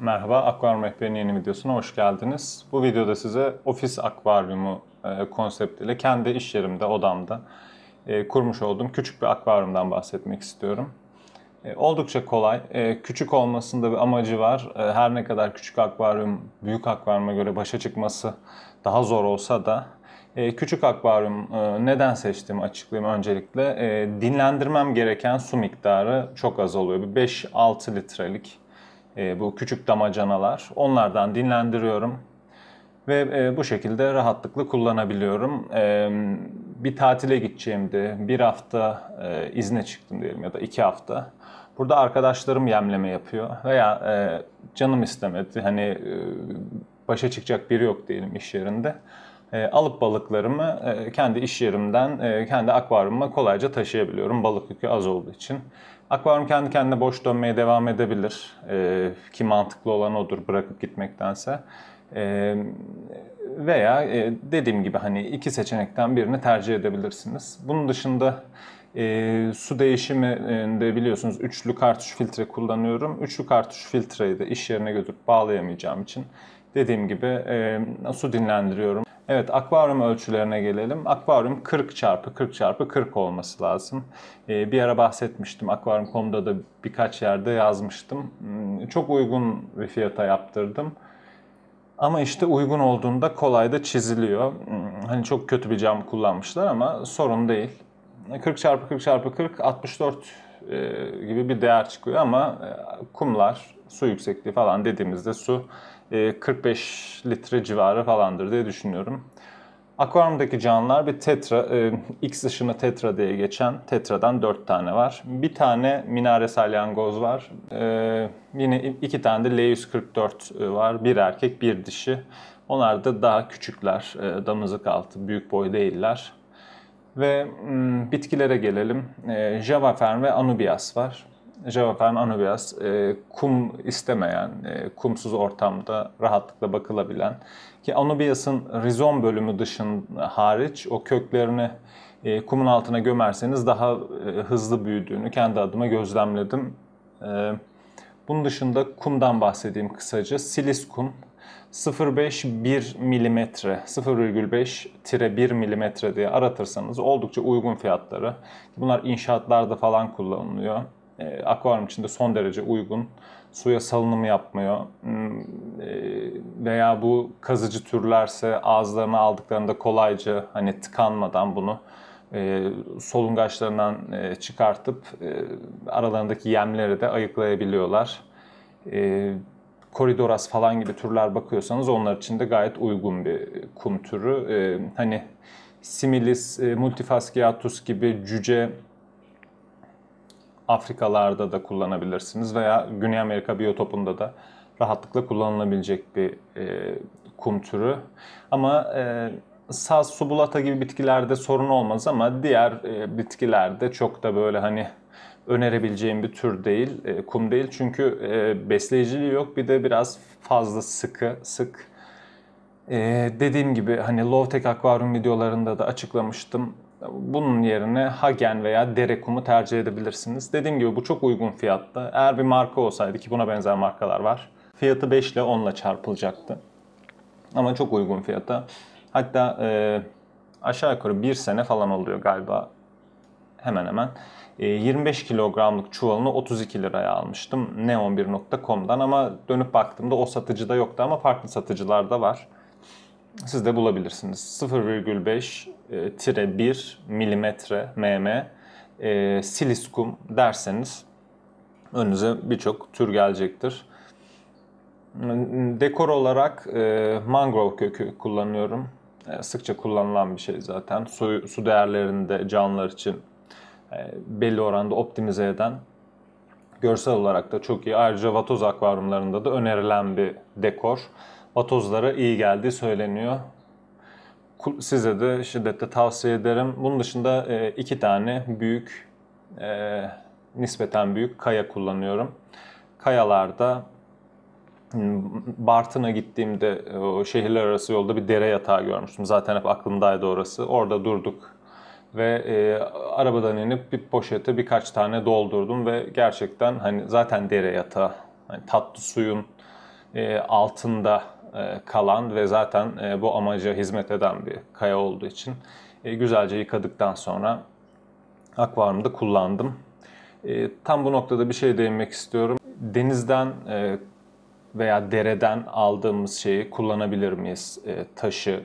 Merhaba, Akvaryum Rehberi'nin yeni videosuna hoş geldiniz. Bu videoda size ofis akvaryumu e, konseptiyle kendi iş yerimde, odamda e, kurmuş olduğum küçük bir akvaryumdan bahsetmek istiyorum. E, oldukça kolay, küçük olmasında bir amacı var. her ne kadar küçük akvaryum, büyük akvaryuma göre başa çıkması daha zor olsa da küçük akvaryum neden seçtiğimi açıklayayım öncelikle. dinlendirmem gereken su miktarı çok az oluyor. Bir 5-6 litrelik ee, bu küçük damacanalar. Onlardan dinlendiriyorum ve e, bu şekilde rahatlıkla kullanabiliyorum. Ee, bir tatile gideceğimde bir hafta e, izne çıktım diyelim ya da iki hafta. Burada arkadaşlarım yemleme yapıyor veya e, canım istemedi hani başa çıkacak biri yok diyelim iş yerinde e, alıp balıklarımı e, kendi iş yerimden e, kendi akvaryumuma kolayca taşıyabiliyorum balık yükü az olduğu için. Akvaryum kendi kendine boş dönmeye devam edebilir e, ki mantıklı olan odur bırakıp gitmektense. E, veya e, dediğim gibi hani iki seçenekten birini tercih edebilirsiniz. Bunun dışında e, su değişiminde biliyorsunuz üçlü kartuş filtre kullanıyorum. Üçlü kartuş filtreyi de iş yerine götürüp bağlayamayacağım için dediğim gibi e, su dinlendiriyorum. Evet akvaryum ölçülerine gelelim. Akvaryum 40 çarpı 40 çarpı 40 olması lazım. Ee, bir ara bahsetmiştim. Akvaryum.com'da da birkaç yerde yazmıştım. Hmm, çok uygun bir fiyata yaptırdım. Ama işte uygun olduğunda kolay da çiziliyor. Hmm, hani çok kötü bir cam kullanmışlar ama sorun değil. 40 çarpı 40 çarpı 40 64 e, gibi bir değer çıkıyor ama e, kumlar, su yüksekliği falan dediğimizde su 45 e, litre civarı falandır diye düşünüyorum. Akvaryumdaki canlılar bir tetra, e, X ışını tetra diye geçen tetradan 4 tane var. Bir tane minare salyangoz var. E, yine iki tane de L144 var. Bir erkek, bir dişi. Onlar da daha küçükler. E, damızlık altı, büyük boy değiller. Ve hmm, bitkilere gelelim. E, Java fern ve Anubias var. Cevapen Anubias e, ee, kum istemeyen, e, kumsuz ortamda rahatlıkla bakılabilen ki Anubias'ın rizom bölümü dışın hariç o köklerini e, kumun altına gömerseniz daha e, hızlı büyüdüğünü kendi adıma gözlemledim. E, bunun dışında kumdan bahsedeyim kısaca. Silis kum 0,5-1 mm, 0,5-1 mm diye aratırsanız oldukça uygun fiyatları. Bunlar inşaatlarda falan kullanılıyor e, akvaryum içinde son derece uygun. Suya salınımı yapmıyor. Hmm, e, veya bu kazıcı türlerse ağızlarına aldıklarında kolayca hani tıkanmadan bunu e, solungaçlarından e, çıkartıp e, aralarındaki yemleri de ayıklayabiliyorlar. E, koridoras falan gibi türler bakıyorsanız onlar için de gayet uygun bir kum türü. E, hani similis, e, multifasciatus gibi cüce Afrikalarda da kullanabilirsiniz veya Güney Amerika biyotopunda da rahatlıkla kullanılabilecek bir e, kum türü. Ama e, saz, subulata gibi bitkilerde sorun olmaz ama diğer e, bitkilerde çok da böyle hani önerebileceğim bir tür değil, e, kum değil. Çünkü e, besleyiciliği yok bir de biraz fazla sıkı, sık. E, dediğim gibi hani low-tech akvaryum videolarında da açıklamıştım bunun yerine Hagen veya Derekum'u tercih edebilirsiniz. Dediğim gibi bu çok uygun fiyatta. Eğer bir marka olsaydı ki buna benzer markalar var. Fiyatı 5 ile 10 ile çarpılacaktı. Ama çok uygun fiyata. Hatta e, aşağı yukarı bir sene falan oluyor galiba hemen hemen. E, 25 kilogramlık çuvalını 32 liraya almıştım neon1.com'dan ama dönüp baktığımda o satıcıda yoktu ama farklı satıcılarda var siz de bulabilirsiniz. 0,5 e, tire 1 milimetre mm e, siliskum derseniz önünüze birçok tür gelecektir. Dekor olarak e, mangrove kökü kullanıyorum. E, sıkça kullanılan bir şey zaten. Su, su değerlerinde canlılar için e, belli oranda optimize eden görsel olarak da çok iyi. Ayrıca vatoz akvaryumlarında da önerilen bir dekor vatozlara iyi geldiği söyleniyor. Size de şiddetle tavsiye ederim. Bunun dışında e, iki tane büyük, e, nispeten büyük kaya kullanıyorum. Kayalarda Bartın'a gittiğimde e, o şehirler arası yolda bir dere yatağı görmüştüm. Zaten hep aklımdaydı orası. Orada durduk ve e, arabadan inip bir poşete birkaç tane doldurdum ve gerçekten hani zaten dere yatağı hani tatlı suyun e, altında e, kalan ve zaten e, bu amaca hizmet eden bir kaya olduğu için e, güzelce yıkadıktan sonra akvaryumda kullandım. Tam bu noktada bir şey değinmek istiyorum. Denizden veya dereden aldığımız şeyi kullanabilir miyiz? Taşı,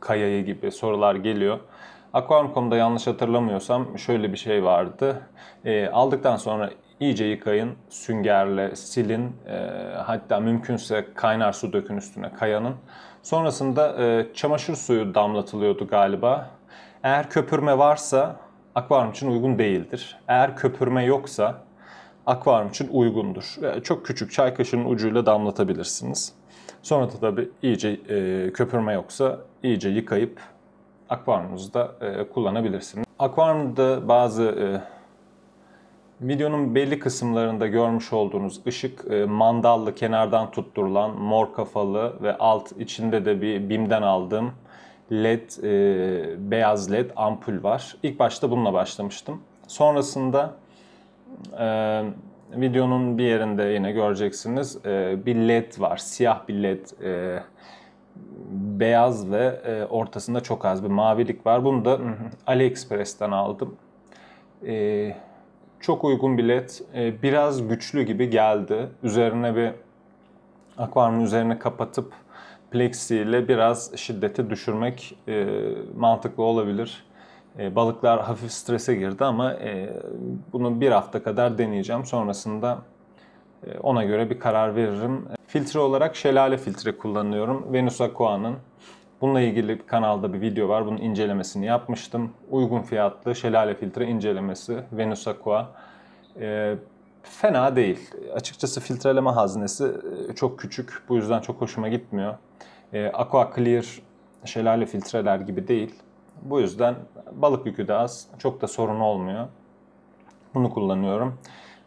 kayayı gibi sorular geliyor. Aquarium.com'da yanlış hatırlamıyorsam şöyle bir şey vardı. E, aldıktan sonra İyice yıkayın, süngerle silin, e, hatta mümkünse kaynar su dökün üstüne kayanın. Sonrasında e, çamaşır suyu damlatılıyordu galiba. Eğer köpürme varsa akvaryum için uygun değildir. Eğer köpürme yoksa akvaryum için uygundur. E, çok küçük çay kaşığının ucuyla damlatabilirsiniz. Sonra da tabii iyice e, köpürme yoksa iyice yıkayıp akvaryumunuzu da e, kullanabilirsiniz. Akvaryumda bazı e, Videonun belli kısımlarında görmüş olduğunuz ışık e, mandallı kenardan tutturulan mor kafalı ve alt içinde de bir bimden aldığım led, e, beyaz led ampul var. İlk başta bununla başlamıştım. Sonrasında e, videonun bir yerinde yine göreceksiniz bir led var. Siyah bir led beyaz ve ortasında çok az bir mavilik var. Bunu da AliExpress'ten aldım. Eee çok uygun bilet. E, biraz güçlü gibi geldi. Üzerine bir akvaryum üzerine kapatıp plexi ile biraz şiddeti düşürmek e, mantıklı olabilir. E, balıklar hafif strese girdi ama bunu bir hafta kadar deneyeceğim. Sonrasında ona göre bir karar veririm. Filtre olarak şelale filtre kullanıyorum. Venus Aqua'nın Bununla ilgili kanalda bir video var. Bunun incelemesini yapmıştım. Uygun fiyatlı şelale filtre incelemesi Venus Aqua. E, ee, fena değil. Açıkçası filtreleme haznesi e, çok küçük. Bu yüzden çok hoşuma gitmiyor. E, Aqua Clear şelale filtreler gibi değil. Bu yüzden balık yükü de az. Çok da sorun olmuyor. Bunu kullanıyorum.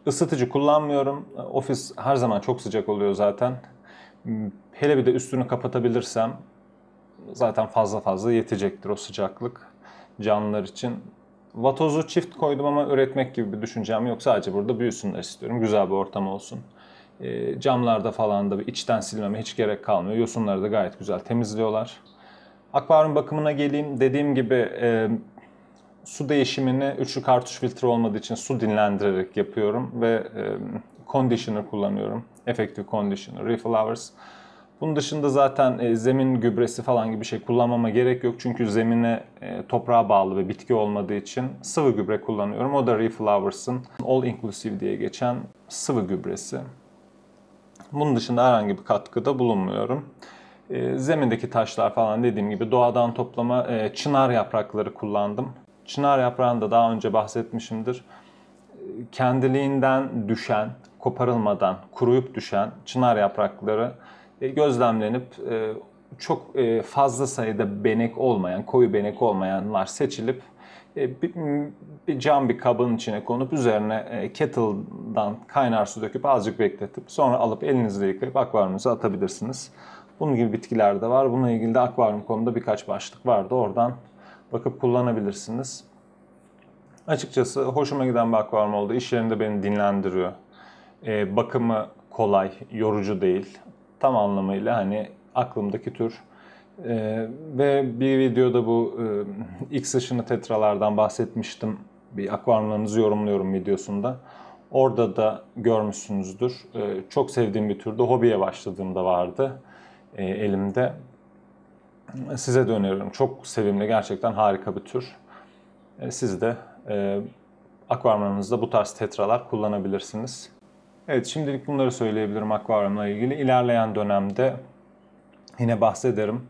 Isıtıcı kullanmıyorum. Ofis her zaman çok sıcak oluyor zaten. Hmm, hele bir de üstünü kapatabilirsem zaten fazla fazla yetecektir o sıcaklık canlılar için. Vatozu çift koydum ama üretmek gibi bir düşüncem yok. Sadece burada büyüsünler istiyorum. Güzel bir ortam olsun. E, camlarda falan da bir içten silmeme hiç gerek kalmıyor. Yosunları da gayet güzel temizliyorlar. Akvaryum bakımına geleyim. Dediğim gibi e, su değişimini üçlü kartuş filtre olmadığı için su dinlendirerek yapıyorum ve e, conditioner kullanıyorum. Effective Conditioner, Reflowers. Flowers bunun dışında zaten e, zemin gübresi falan gibi şey kullanmama gerek yok. Çünkü zemine e, toprağa bağlı ve bitki olmadığı için sıvı gübre kullanıyorum. O da Reflowers'ın All Inclusive diye geçen sıvı gübresi. Bunun dışında herhangi bir katkıda bulunmuyorum. E, zemindeki taşlar falan dediğim gibi doğadan toplama çınar yaprakları kullandım. Çınar yaprağını da daha önce bahsetmişimdir. Kendiliğinden düşen, koparılmadan, kuruyup düşen çınar yaprakları e, gözlemlenip e, çok e, fazla sayıda benek olmayan, koyu benek olmayanlar seçilip bir, bir cam bir kabın içine konup üzerine kettle'dan kaynar su döküp azıcık bekletip sonra alıp elinizle yıkayıp akvaryumunuza atabilirsiniz. Bunun gibi bitkiler de var. Bununla ilgili de akvaryum konuda birkaç başlık vardı. Oradan bakıp kullanabilirsiniz. Açıkçası hoşuma giden bir akvaryum oldu. İşlerinde beni dinlendiriyor. Ee, bakımı kolay, yorucu değil tam anlamıyla hani aklımdaki tür. Ee, ve bir videoda bu e, X ışını tetralardan bahsetmiştim. Bir akvaryumlarınızı yorumluyorum videosunda. Orada da görmüşsünüzdür. Ee, çok sevdiğim bir türde hobiye başladığımda vardı e, elimde. Size dönüyorum Çok sevimli, gerçekten harika bir tür. E, siz de e, akvaryumlarınızda bu tarz tetralar kullanabilirsiniz. Evet şimdilik bunları söyleyebilirim akvaryumla ilgili. İlerleyen dönemde yine bahsederim.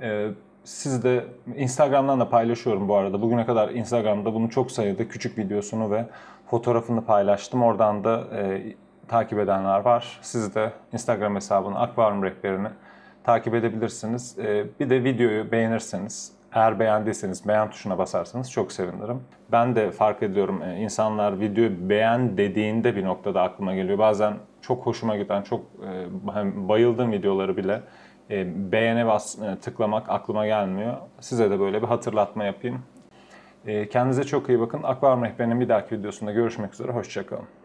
Ee, siz de Instagram'dan da paylaşıyorum bu arada. Bugüne kadar Instagram'da bunu çok sayıda küçük videosunu ve fotoğrafını paylaştım. Oradan da e, takip edenler var. Siz de Instagram hesabını, akvaryum rehberini takip edebilirsiniz. E, bir de videoyu beğenirseniz eğer beğendiyseniz beğen tuşuna basarsanız çok sevinirim. Ben de fark ediyorum e, insanlar videoyu beğen dediğinde bir noktada aklıma geliyor. Bazen çok hoşuma giden, çok e, bayıldığım videoları bile e, beğene bas, tıklamak aklıma gelmiyor. Size de böyle bir hatırlatma yapayım. Kendinize çok iyi bakın. Akvaryum Rehberi'nin bir dahaki videosunda görüşmek üzere. Hoşçakalın.